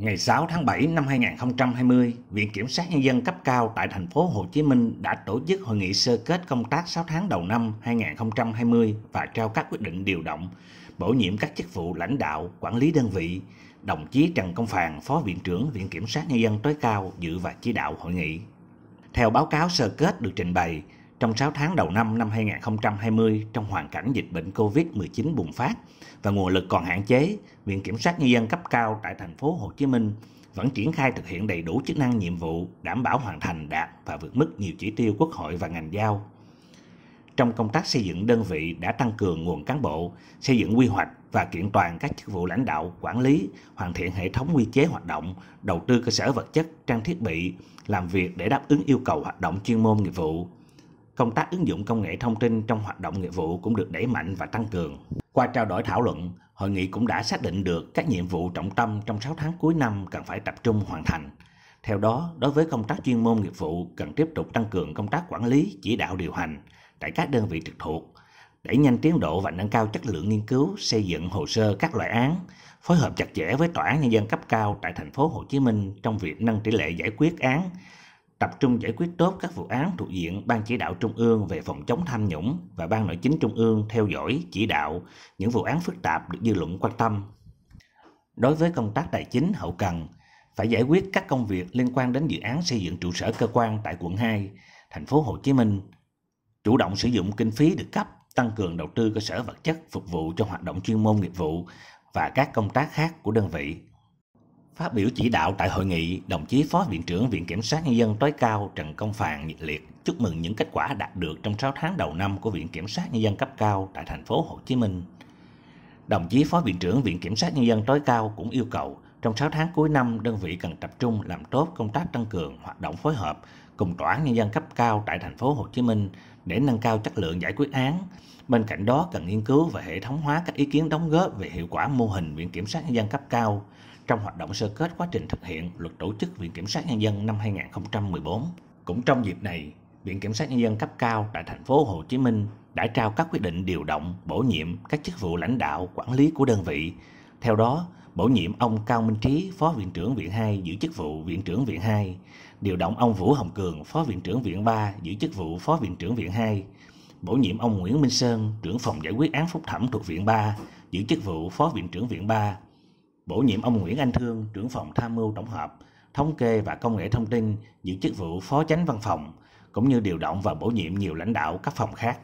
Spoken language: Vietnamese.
Ngày 6 tháng 7 năm 2020, Viện Kiểm sát Nhân dân cấp cao tại thành phố Hồ Chí Minh đã tổ chức hội nghị sơ kết công tác 6 tháng đầu năm 2020 và trao các quyết định điều động, bổ nhiệm các chức vụ lãnh đạo, quản lý đơn vị. Đồng chí Trần Công Phàn, Phó Viện trưởng Viện Kiểm sát Nhân dân tối cao dự và chỉ đạo hội nghị. Theo báo cáo sơ kết được trình bày, trong 6 tháng đầu năm năm 2020 trong hoàn cảnh dịch bệnh COVID-19 bùng phát và nguồn lực còn hạn chế, Viện Kiểm sát Nhân dân cấp cao tại thành phố Hồ Chí Minh vẫn triển khai thực hiện đầy đủ chức năng nhiệm vụ, đảm bảo hoàn thành đạt và vượt mức nhiều chỉ tiêu quốc hội và ngành giao. Trong công tác xây dựng đơn vị đã tăng cường nguồn cán bộ, xây dựng quy hoạch và kiện toàn các chức vụ lãnh đạo, quản lý, hoàn thiện hệ thống quy chế hoạt động, đầu tư cơ sở vật chất, trang thiết bị, làm việc để đáp ứng yêu cầu hoạt động chuyên môn nghiệp vụ, công tác ứng dụng công nghệ thông tin trong hoạt động nghiệp vụ cũng được đẩy mạnh và tăng cường. Qua trao đổi thảo luận, hội nghị cũng đã xác định được các nhiệm vụ trọng tâm trong 6 tháng cuối năm cần phải tập trung hoàn thành. Theo đó, đối với công tác chuyên môn nghiệp vụ cần tiếp tục tăng cường công tác quản lý, chỉ đạo điều hành tại các đơn vị trực thuộc, đẩy nhanh tiến độ và nâng cao chất lượng nghiên cứu, xây dựng hồ sơ các loại án, phối hợp chặt chẽ với tòa án nhân dân cấp cao tại thành phố Hồ Chí Minh trong việc nâng tỷ lệ giải quyết án tập trung giải quyết tốt các vụ án thuộc diện Ban Chỉ đạo Trung ương về phòng chống tham nhũng và Ban Nội chính Trung ương theo dõi, chỉ đạo những vụ án phức tạp được dư luận quan tâm. Đối với công tác tài chính hậu cần, phải giải quyết các công việc liên quan đến dự án xây dựng trụ sở cơ quan tại quận 2, thành phố Hồ Chí Minh, chủ động sử dụng kinh phí được cấp, tăng cường đầu tư cơ sở vật chất phục vụ cho hoạt động chuyên môn nghiệp vụ và các công tác khác của đơn vị Phát biểu chỉ đạo tại hội nghị, đồng chí Phó Viện trưởng Viện Kiểm sát Nhân dân tối cao Trần Công Phàn nhiệt liệt chúc mừng những kết quả đạt được trong 6 tháng đầu năm của Viện Kiểm sát Nhân dân cấp cao tại thành phố Hồ Chí Minh. Đồng chí Phó Viện trưởng Viện Kiểm sát Nhân dân tối cao cũng yêu cầu trong 6 tháng cuối năm, đơn vị cần tập trung làm tốt công tác tăng cường hoạt động phối hợp cùng Tòa án Nhân dân cấp cao tại thành phố Hồ Chí Minh để nâng cao chất lượng giải quyết án. Bên cạnh đó, cần nghiên cứu và hệ thống hóa các ý kiến đóng góp về hiệu quả mô hình Viện Kiểm sát Nhân dân cấp cao, trong hoạt động sơ kết quá trình thực hiện luật tổ chức Viện Kiểm sát Nhân dân năm 2014. Cũng trong dịp này, Viện Kiểm sát Nhân dân cấp cao tại thành phố Hồ Chí Minh đã trao các quyết định điều động, bổ nhiệm các chức vụ lãnh đạo, quản lý của đơn vị. Theo đó, bổ nhiệm ông Cao Minh Trí, Phó Viện trưởng Viện 2 giữ chức vụ Viện trưởng Viện 2, điều động ông Vũ Hồng Cường, Phó Viện trưởng Viện 3 giữ chức vụ Phó Viện trưởng Viện 2, bổ nhiệm ông Nguyễn Minh Sơn, trưởng phòng giải quyết án phúc thẩm thuộc Viện 3, giữ chức vụ Phó Viện trưởng Viện 3, bổ nhiệm ông Nguyễn Anh Thương, trưởng phòng tham mưu tổng hợp, thống kê và công nghệ thông tin, giữ chức vụ phó chánh văn phòng, cũng như điều động và bổ nhiệm nhiều lãnh đạo các phòng khác.